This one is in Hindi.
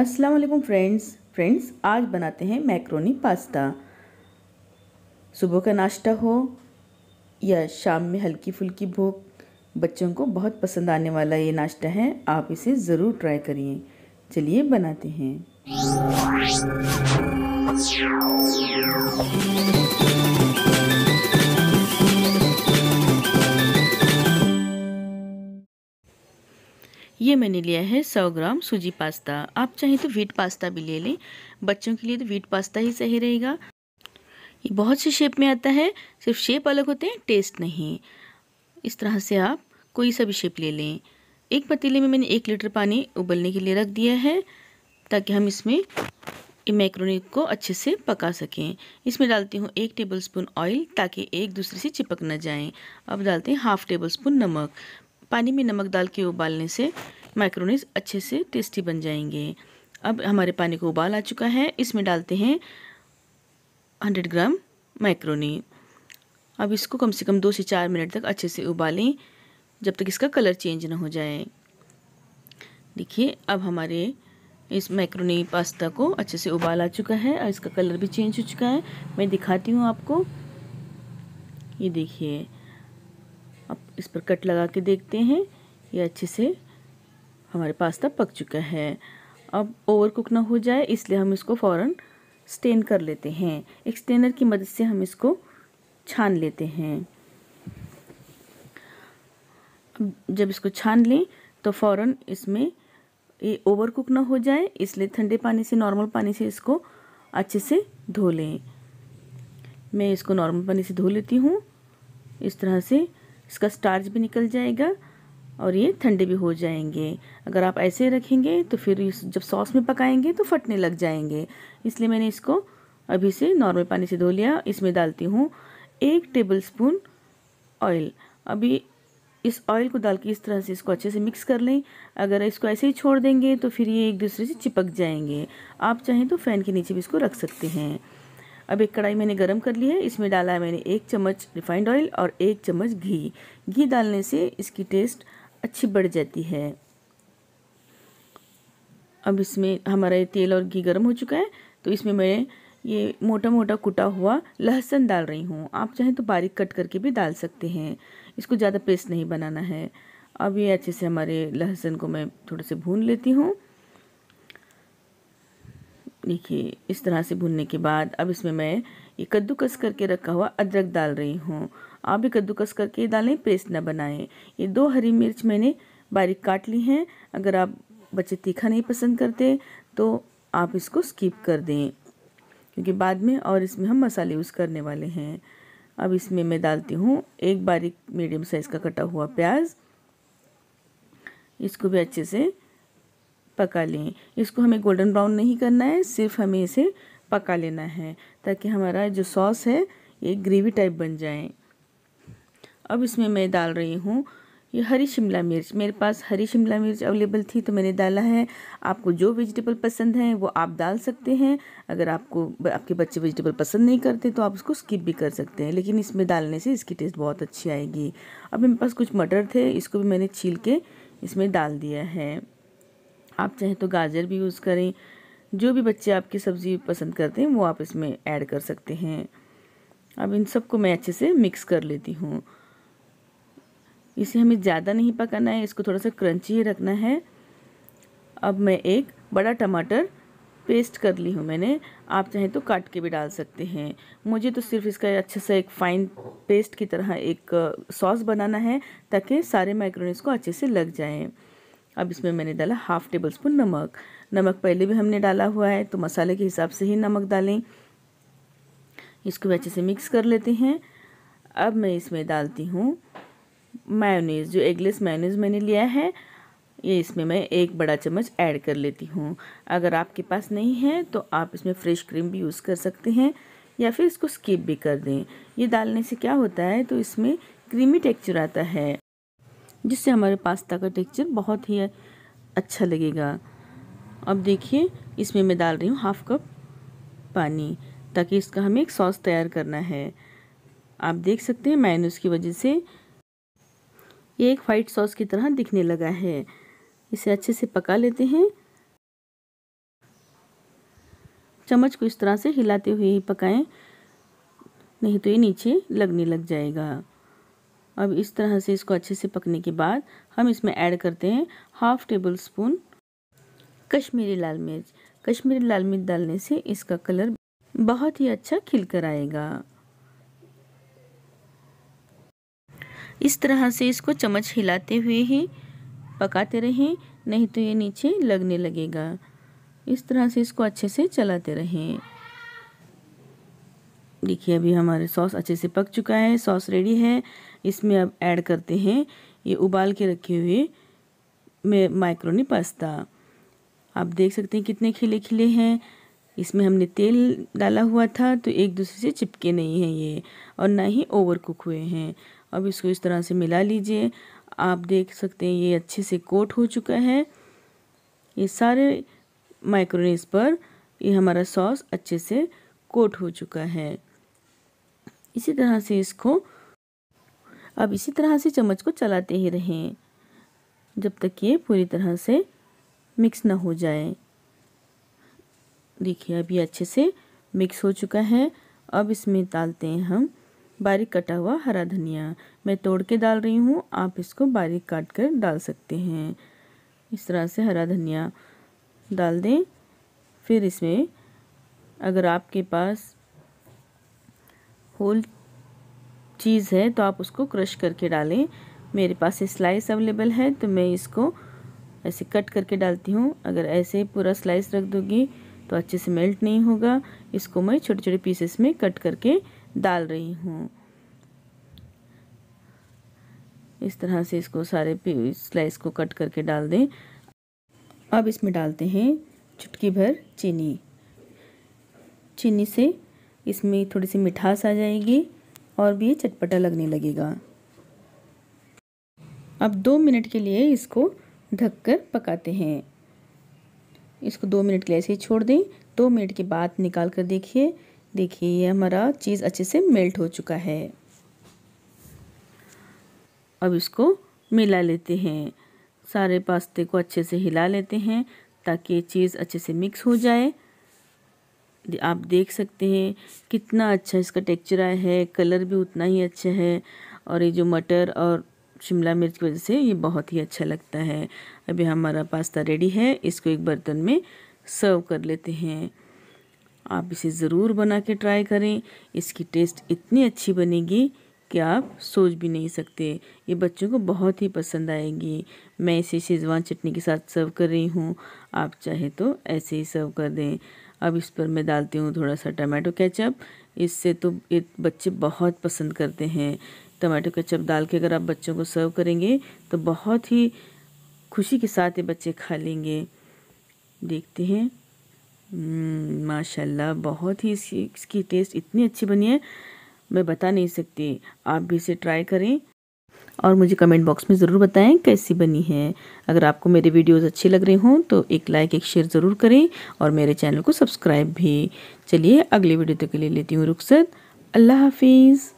अस्सलाम वालेकुम फ्रेंड्स फ्रेंड्स आज बनाते हैं मैक्रोनी पास्ता सुबह का नाश्ता हो या शाम में हल्की फुल्की भूख बच्चों को बहुत पसंद आने वाला ये नाश्ता है आप इसे ज़रूर ट्राई करिए चलिए बनाते हैं ये मैंने लिया है सौ ग्राम सूजी पास्ता आप चाहें तो व्हीट पास्ता भी ले लें बच्चों के लिए तो व्हीट पास्ता ही सही रहेगा ये बहुत से शेप में आता है सिर्फ शेप अलग होते हैं टेस्ट नहीं इस तरह से आप कोई सा भी शेप ले लें एक पतीले में मैंने एक लीटर पानी उबलने के लिए रख दिया है ताकि हम इसमें मैक्रोनी को अच्छे से पका सकें इसमें डालती हूँ एक टेबलस्पून ऑयल ताकि एक दूसरे से चिपक न जाएं अब डालते हैं हाफ़ टेबल स्पून नमक पानी में नमक डाल के उबालने से मैक्रोनीज अच्छे से टेस्टी बन जाएंगे अब हमारे पानी को उबाल आ चुका है इसमें डालते हैं हंड्रेड ग्राम माइक्रोनी अब इसको कम से कम दो से चार मिनट तक अच्छे से उबालें जब तक इसका कलर चेंज ना हो जाए देखिए अब हमारे इस मैक्रोनी पास्ता को अच्छे से उबाल आ चुका है और इसका कलर भी चेंज हो चुका है मैं दिखाती हूँ आपको ये देखिए अब इस पर कट लगा के देखते हैं ये अच्छे से हमारे पास्ता पक चुका है अब ओवर कुक ना हो जाए इसलिए हम इसको फ़ौर स्टेन कर लेते हैं एक स्टेनर की मदद से हम इसको छान लेते हैं जब इसको छान लें तो फ़ौर इसमें ये ओवर कुक ना हो जाए इसलिए ठंडे पानी से नॉर्मल पानी से इसको अच्छे से धो लें मैं इसको नॉर्मल पानी से धो लेती हूँ इस तरह से इसका स्टार्च भी निकल जाएगा और ये ठंडे भी हो जाएंगे अगर आप ऐसे रखेंगे तो फिर जब सॉस में पकाएंगे तो फटने लग जाएंगे इसलिए मैंने इसको अभी से नॉर्मल पानी से धो लिया इसमें डालती हूँ एक टेबल स्पून ऑयल अभी इस ऑयल को डाल के इस तरह से इसको अच्छे से मिक्स कर लें अगर इसको ऐसे ही छोड़ देंगे तो फिर ये एक दूसरे से चिपक जाएंगे आप चाहें तो फ़ैन के नीचे भी इसको रख सकते हैं अब एक कढ़ाई मैंने गरम कर ली है इसमें डाला है मैंने एक चम्मच रिफाइंड ऑयल और एक चम्मच घी घी डालने से इसकी टेस्ट अच्छी बढ़ जाती है अब इसमें हमारा ये तेल और घी गर्म हो चुका है तो इसमें मैं ये मोटा मोटा कुटा हुआ लहसुन डाल रही हूँ आप चाहें तो बारीक कट करके भी डाल सकते हैं इसको ज़्यादा पेस्ट नहीं बनाना है अब ये अच्छे से हमारे लहसुन को मैं थोड़े से भून लेती हूँ देखिए इस तरह से भूनने के बाद अब इसमें मैं ये कद्दूकस करके रखा हुआ अदरक डाल रही हूँ आप भी कद्दूकस करके डालें पेस्ट ना बनाएं ये दो हरी मिर्च मैंने बारीक काट ली हैं अगर आप बच्चे तीखा नहीं पसंद करते तो आप इसको स्किप कर दें क्योंकि बाद में और इसमें हम मसाले यूज़ करने वाले हैं अब इसमें मैं डालती हूँ एक बारीक मीडियम साइज़ का कटा हुआ प्याज इसको भी अच्छे से पका लें इसको हमें गोल्डन ब्राउन नहीं करना है सिर्फ हमें इसे पका लेना है ताकि हमारा जो सॉस है ये ग्रेवी टाइप बन जाए अब इसमें मैं डाल रही हूँ ये हरी शिमला मिर्च मेरे पास हरी शिमला मिर्च अवेलेबल थी तो मैंने डाला है आपको जो वेजिटेबल पसंद है वो आप डाल सकते हैं अगर आपको आपके बच्चे वेजिटेबल पसंद नहीं करते तो आप उसको स्किप भी कर सकते हैं लेकिन इसमें डालने से इसकी टेस्ट बहुत अच्छी आएगी अब मेरे पास कुछ मटर थे इसको भी मैंने छील के इसमें डाल दिया है आप चाहें तो गाजर भी यूज़ करें जो भी बच्चे आपकी सब्ज़ी पसंद करते हैं वो आप इसमें ऐड कर सकते हैं अब इन सबको मैं अच्छे से मिक्स कर लेती हूँ इसे हमें ज़्यादा नहीं पकाना है इसको थोड़ा सा क्रंची ही रखना है अब मैं एक बड़ा टमाटर पेस्ट कर ली हूँ मैंने आप चाहें तो काट के भी डाल सकते हैं मुझे तो सिर्फ इसका अच्छे से एक फ़ाइन पेस्ट की तरह एक सॉस uh, बनाना है ताकि सारे माइक्रोनीस को अच्छे से लग जाएं अब इसमें मैंने डाला हाफ़ टेबल स्पून नमक नमक पहले भी हमने डाला हुआ है तो मसाले के हिसाब से ही नमक डालें इसको भी अच्छे से मिक्स कर लेते हैं अब मैं इसमें डालती हूँ मायोनीज़ जो एगलेस मायोनीज़ मैंने लिया है ये इसमें मैं एक बड़ा चम्मच ऐड कर लेती हूँ अगर आपके पास नहीं है तो आप इसमें फ्रेश क्रीम भी यूज़ कर सकते हैं या फिर इसको स्किप भी कर दें ये डालने से क्या होता है तो इसमें क्रीमी टेक्सचर आता है जिससे हमारे पास्ता का टेक्सचर बहुत ही अच्छा लगेगा अब देखिए इसमें मैं डाल रही हूँ हाफ़ कप पानी ताकि इसका हमें एक सॉस तैयार करना है आप देख सकते हैं मैंने उसकी वजह से ये एक वाइट सॉस की तरह दिखने लगा है इसे अच्छे से पका लेते हैं चम्मच को इस तरह से हिलाते हुए ही पकाएं नहीं तो ये नीचे लगने लग जाएगा अब इस तरह से इसको अच्छे से पकने के बाद हम इसमें ऐड करते हैं हाफ टेबल स्पून कश्मीरी लाल मिर्च कश्मीरी लाल मिर्च डालने से इसका कलर बहुत ही अच्छा खिलकर आएगा इस तरह से इसको चम्मच हिलाते हुए ही पकाते रहें नहीं तो ये नीचे लगने लगेगा इस तरह से इसको अच्छे से चलाते रहें देखिए अभी हमारे सॉस अच्छे से पक चुका है सॉस रेडी है इसमें अब ऐड करते हैं ये उबाल के रखे हुए में माइक्रोनी पास्ता आप देख सकते हैं कितने खिले खिले हैं इसमें हमने तेल डाला हुआ था तो एक दूसरे से चिपके नहीं हैं ये और ना ही ओवर कुक हुए हैं अब इसको इस तरह से मिला लीजिए आप देख सकते हैं ये अच्छे से कोट हो चुका है ये सारे माइक्रोनेस पर ये हमारा सॉस अच्छे से कोट हो चुका है इसी तरह से इसको अब इसी तरह से चम्मच को चलाते ही रहें जब तक ये पूरी तरह से मिक्स ना हो जाए देखिए अब ये अच्छे से मिक्स हो चुका है अब इसमें डालते हैं हम बारीक कटा हुआ हरा धनिया मैं तोड़ के डाल रही हूँ आप इसको बारीक काट कर डाल सकते हैं इस तरह से हरा धनिया डाल दें फिर इसमें अगर आपके पास होल चीज़ है तो आप उसको क्रश करके डालें मेरे पास स्लाइस अवेलेबल है तो मैं इसको ऐसे कट करके डालती हूँ अगर ऐसे पूरा स्लाइस रख दोगी तो अच्छे से मेल्ट नहीं होगा इसको मैं छोटे छोटे पीसेस में कट करके डाल रही हूँ इस तरह से इसको सारे स्लाइस को कट करके डाल दें अब इसमें डालते हैं चुटकी भर चीनी चीनी से इसमें थोड़ी सी मिठास आ जाएगी और भी चटपटा लगने लगेगा अब दो मिनट के लिए इसको ढककर पकाते हैं इसको दो मिनट के लिए ऐसे ही छोड़ दें दो मिनट के बाद निकाल कर देखिए देखिए ये हमारा चीज़ अच्छे से मेल्ट हो चुका है अब इसको मिला लेते हैं सारे पास्ते को अच्छे से हिला लेते हैं ताकि चीज़ अच्छे से मिक्स हो जाए आप देख सकते हैं कितना अच्छा इसका टेक्चर आया है कलर भी उतना ही अच्छा है और ये जो मटर और शिमला मिर्च की वजह से ये बहुत ही अच्छा लगता है अभी हमारा पास्ता रेडी है इसको एक बर्तन में सर्व कर लेते हैं आप इसे ज़रूर बना के ट्राई करें इसकी टेस्ट इतनी अच्छी बनेगी कि आप सोच भी नहीं सकते ये बच्चों को बहुत ही पसंद आएगी मैं इसे शेजवान चटनी के साथ सर्व कर रही हूँ आप चाहे तो ऐसे ही सर्व कर दें अब इस पर मैं डालती हूँ थोड़ा सा टमाटो केचप इससे तो ये बच्चे बहुत पसंद करते हैं टमाटो केचप डाल के अगर आप बच्चों को सर्व करेंगे तो बहुत ही खुशी के साथ ये बच्चे खा लेंगे देखते हैं हम्म, माशाल्लाह बहुत ही इसकी इसकी टेस्ट इतनी अच्छी बनी है मैं बता नहीं सकती आप भी इसे ट्राई करें और मुझे कमेंट बॉक्स में ज़रूर बताएं कैसी बनी है अगर आपको मेरे वीडियोस अच्छे लग रहे हों तो एक लाइक एक शेयर ज़रूर करें और मेरे चैनल को सब्सक्राइब भी चलिए अगले वीडियो तक तो के लिए लेती हूँ रुख्सत अल्लाह हाफिज़